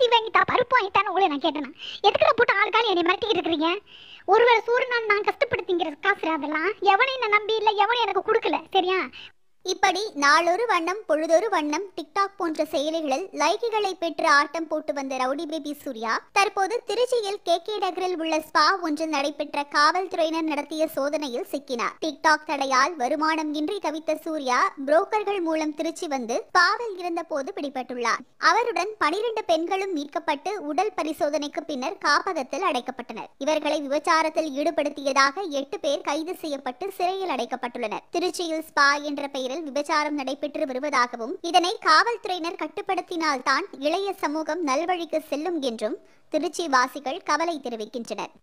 சிவங்கிதா பருப்பு ஆயிட்டான்னு உங்களை நான் கேட்டேன் எதுக்குற போட்டு ஆளுக்காலும் என்னை மிரட்டிக்கிட்டு இருக்கிறீங்க ஒருவேளை சூரியன் நான் கஷ்டப்படுத்திங்கிற காசு அதெல்லாம் எவனையும் நான் நம்பி இல்லை எவனையும் எனக்கு கொடுக்கல சரியா இப்படி நாளொரு வண்ணம் பொழுதொரு வண்ணம் டிக்டாக் போன்ற செயலிகளில் லைக்குகளை பெற்று ஆட்டம் போட்டு வந்த ரவுடி பேபி சூர்யா தற்போது திருச்சியில் கே கே நகரில் உள்ள ஸ்பா ஒன்றில் நடைபெற்ற காவல்துறையினர் நடத்திய சோதனையில் சிக்கினார் டிக்டாக் தடையால் வருமானம் இன்றி தவித்த சூர்யா புரோக்கர்கள் மூலம் திருச்சி வந்து ஸ்பாவில் இருந்தபோது பிடிபட்டுள்ளார் அவருடன் பனிரெண்டு பெண்களும் மீட்கப்பட்டு உடல் பரிசோதனைக்கு பின்னர் காப்பகத்தில் அடைக்கப்பட்டனர் இவர்களை விபச்சாரத்தில் ஈடுபடுத்தியதாக எட்டு பேர் கைது செய்யப்பட்டு சிறையில் அடைக்கப்பட்டுள்ளனர் திருச்சியில் ஸ்பா என்ற பெயரில் இடங்களில் விபச்சாரம் நடைபெற்று வருவதாகவும் இதனை காவல்துறையினர் கட்டுப்படுத்தினால் தான் இளைய சமூகம் நல்வழிக்கு செல்லும் என்றும் திருச்சி வாசிகள் கவலை தெரிவிக்கின்றனர்